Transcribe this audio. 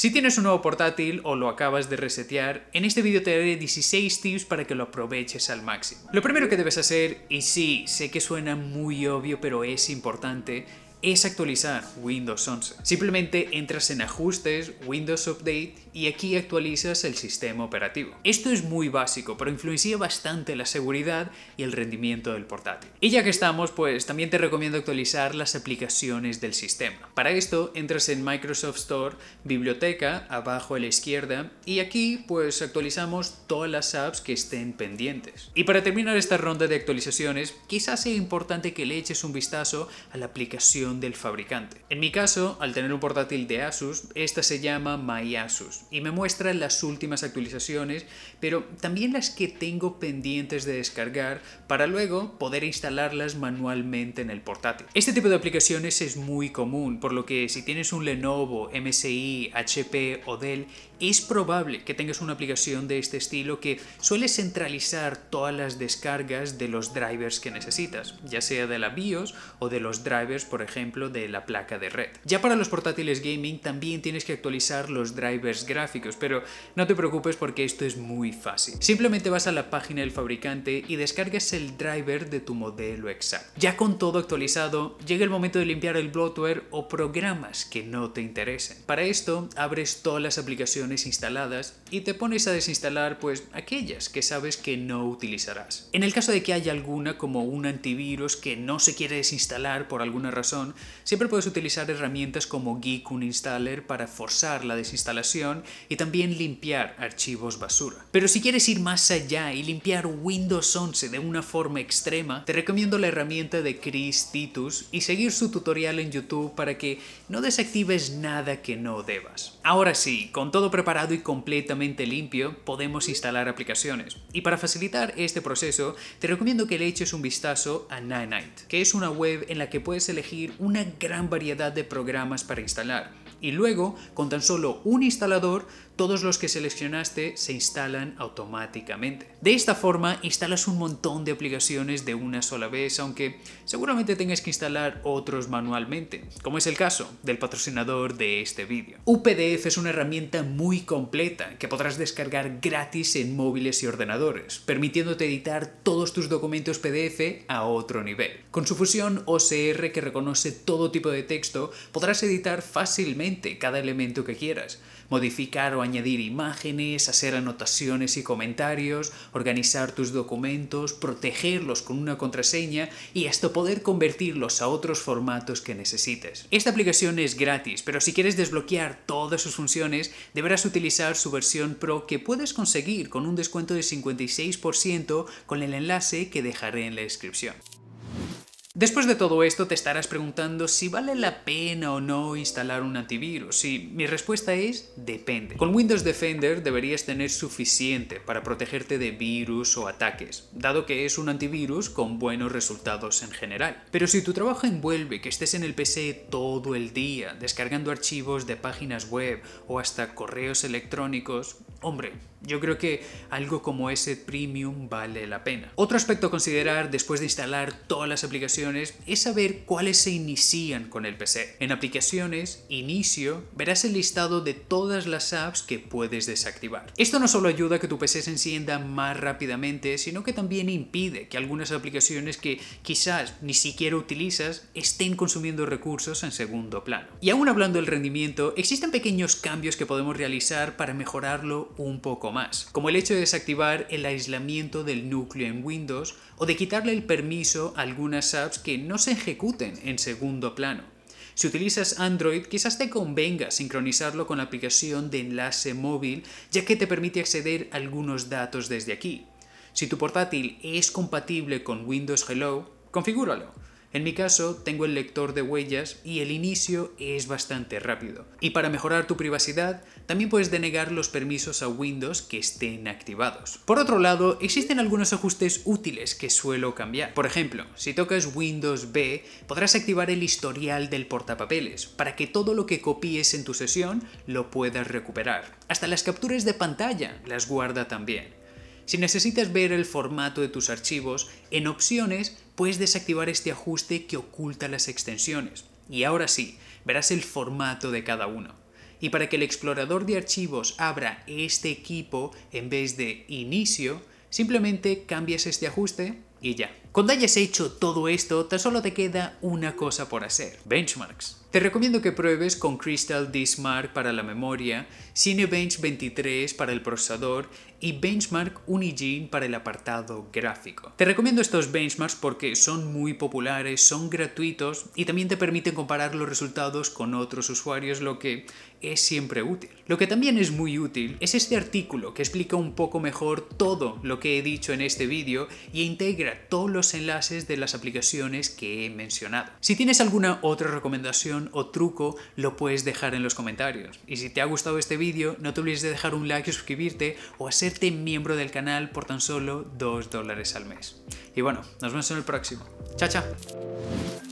Si tienes un nuevo portátil o lo acabas de resetear, en este vídeo te daré 16 tips para que lo aproveches al máximo. Lo primero que debes hacer, y sí, sé que suena muy obvio pero es importante, es actualizar Windows 11. Simplemente entras en ajustes, Windows Update y aquí actualizas el sistema operativo. Esto es muy básico, pero influencia bastante la seguridad y el rendimiento del portátil. Y ya que estamos, pues también te recomiendo actualizar las aplicaciones del sistema. Para esto entras en Microsoft Store, biblioteca, abajo a la izquierda y aquí pues actualizamos todas las apps que estén pendientes. Y para terminar esta ronda de actualizaciones, quizás sea importante que le eches un vistazo a la aplicación del fabricante. En mi caso, al tener un portátil de Asus, esta se llama MyAsus y me muestra las últimas actualizaciones, pero también las que tengo pendientes de descargar para luego poder instalarlas manualmente en el portátil. Este tipo de aplicaciones es muy común, por lo que si tienes un Lenovo, MSI, HP o Dell, es probable que tengas una aplicación de este estilo que suele centralizar todas las descargas de los drivers que necesitas, ya sea de la BIOS o de los drivers, por ejemplo, de la placa de red. Ya para los portátiles gaming también tienes que actualizar los drivers gráficos, pero no te preocupes porque esto es muy fácil. Simplemente vas a la página del fabricante y descargas el driver de tu modelo exacto. Ya con todo actualizado, llega el momento de limpiar el bloatware o programas que no te interesen. Para esto, abres todas las aplicaciones instaladas y te pones a desinstalar pues aquellas que sabes que no utilizarás. En el caso de que haya alguna como un antivirus que no se quiere desinstalar por alguna razón, siempre puedes utilizar herramientas como Geek Installer para forzar la desinstalación y también limpiar archivos basura. Pero si quieres ir más allá y limpiar Windows 11 de una forma extrema, te recomiendo la herramienta de Chris Titus y seguir su tutorial en YouTube para que no desactives nada que no debas. Ahora sí, con todo preparado y completamente limpio, podemos instalar aplicaciones. Y para facilitar este proceso, te recomiendo que le eches un vistazo a Night, que es una web en la que puedes elegir una gran variedad de programas para instalar y luego con tan solo un instalador todos los que seleccionaste se instalan automáticamente. De esta forma instalas un montón de aplicaciones de una sola vez, aunque seguramente tengas que instalar otros manualmente, como es el caso del patrocinador de este vídeo. UPDF es una herramienta muy completa que podrás descargar gratis en móviles y ordenadores, permitiéndote editar todos tus documentos PDF a otro nivel. Con su fusión OCR que reconoce todo tipo de texto, podrás editar fácilmente cada elemento que quieras, modificar o añadir imágenes, hacer anotaciones y comentarios, organizar tus documentos, protegerlos con una contraseña y hasta poder convertirlos a otros formatos que necesites. Esta aplicación es gratis, pero si quieres desbloquear todas sus funciones, deberás utilizar su versión Pro que puedes conseguir con un descuento de 56% con el enlace que dejaré en la descripción. Después de todo esto te estarás preguntando si vale la pena o no instalar un antivirus y mi respuesta es depende. Con Windows Defender deberías tener suficiente para protegerte de virus o ataques, dado que es un antivirus con buenos resultados en general. Pero si tu trabajo envuelve que estés en el PC todo el día descargando archivos de páginas web o hasta correos electrónicos, Hombre, yo creo que algo como ese premium vale la pena. Otro aspecto a considerar después de instalar todas las aplicaciones es saber cuáles se inician con el PC. En aplicaciones, inicio, verás el listado de todas las apps que puedes desactivar. Esto no solo ayuda a que tu PC se encienda más rápidamente, sino que también impide que algunas aplicaciones que quizás ni siquiera utilizas estén consumiendo recursos en segundo plano. Y aún hablando del rendimiento, existen pequeños cambios que podemos realizar para mejorarlo un poco más, como el hecho de desactivar el aislamiento del núcleo en Windows o de quitarle el permiso a algunas apps que no se ejecuten en segundo plano. Si utilizas Android, quizás te convenga sincronizarlo con la aplicación de enlace móvil, ya que te permite acceder a algunos datos desde aquí. Si tu portátil es compatible con Windows Hello, configúralo. En mi caso, tengo el lector de huellas y el inicio es bastante rápido. Y para mejorar tu privacidad, también puedes denegar los permisos a Windows que estén activados. Por otro lado, existen algunos ajustes útiles que suelo cambiar. Por ejemplo, si tocas Windows B, podrás activar el historial del portapapeles para que todo lo que copies en tu sesión lo puedas recuperar. Hasta las capturas de pantalla las guarda también. Si necesitas ver el formato de tus archivos, en opciones Puedes desactivar este ajuste que oculta las extensiones. Y ahora sí, verás el formato de cada uno. Y para que el explorador de archivos abra este equipo en vez de inicio, simplemente cambias este ajuste y ya, cuando hayas hecho todo esto, tan solo te queda una cosa por hacer, benchmarks. Te recomiendo que pruebes con Crystal Dismark para la memoria, Cinebench 23 para el procesador y Benchmark Unigine para el apartado gráfico. Te recomiendo estos benchmarks porque son muy populares, son gratuitos y también te permiten comparar los resultados con otros usuarios, lo que es siempre útil. Lo que también es muy útil es este artículo que explica un poco mejor todo lo que he dicho en este vídeo y integra todo lo enlaces de las aplicaciones que he mencionado. Si tienes alguna otra recomendación o truco, lo puedes dejar en los comentarios. Y si te ha gustado este vídeo, no te olvides de dejar un like y suscribirte o hacerte miembro del canal por tan solo 2 dólares al mes. Y bueno, nos vemos en el próximo. Chao, chao.